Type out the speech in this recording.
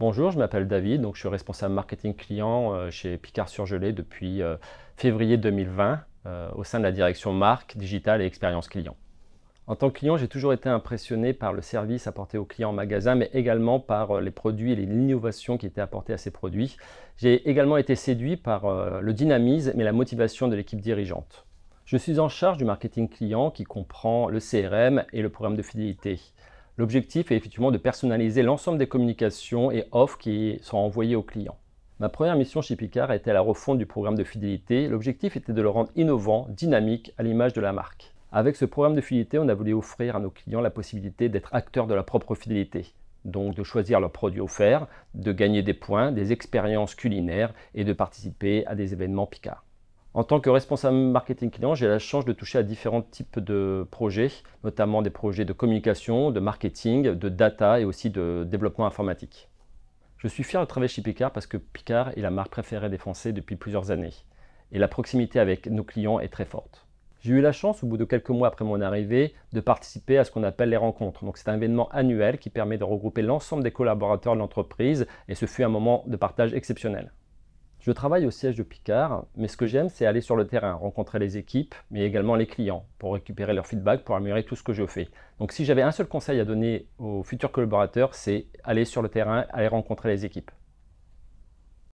Bonjour, je m'appelle David, donc je suis responsable marketing client euh, chez Picard Surgelé depuis euh, février 2020 euh, au sein de la direction marque, digital et expérience client. En tant que client, j'ai toujours été impressionné par le service apporté aux clients en magasin, mais également par les produits et l'innovation qui étaient apportées à ces produits. J'ai également été séduit par le dynamisme et la motivation de l'équipe dirigeante. Je suis en charge du marketing client qui comprend le CRM et le programme de fidélité. L'objectif est effectivement de personnaliser l'ensemble des communications et offres qui sont envoyées aux clients. Ma première mission chez Picard était la refonte du programme de fidélité. L'objectif était de le rendre innovant, dynamique, à l'image de la marque. Avec ce programme de fidélité, on a voulu offrir à nos clients la possibilité d'être acteurs de la propre fidélité, donc de choisir leurs produits offerts, de gagner des points, des expériences culinaires et de participer à des événements Picard. En tant que responsable marketing client, j'ai la chance de toucher à différents types de projets, notamment des projets de communication, de marketing, de data et aussi de développement informatique. Je suis fier de travailler chez Picard parce que Picard est la marque préférée des Français depuis plusieurs années et la proximité avec nos clients est très forte. J'ai eu la chance, au bout de quelques mois après mon arrivée, de participer à ce qu'on appelle les rencontres. Donc, c'est un événement annuel qui permet de regrouper l'ensemble des collaborateurs de l'entreprise et ce fut un moment de partage exceptionnel. Je travaille au siège de Picard, mais ce que j'aime, c'est aller sur le terrain, rencontrer les équipes, mais également les clients, pour récupérer leur feedback, pour améliorer tout ce que je fais. Donc si j'avais un seul conseil à donner aux futurs collaborateurs, c'est aller sur le terrain, aller rencontrer les équipes.